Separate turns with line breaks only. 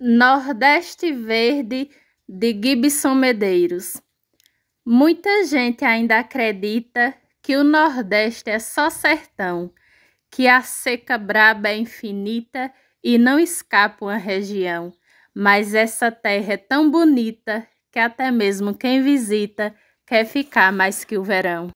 Nordeste Verde de Gibson Medeiros. Muita gente ainda acredita que o Nordeste é só sertão, que a seca braba é infinita e não escapa uma região. Mas essa terra é tão bonita que até mesmo quem visita quer ficar mais que o verão.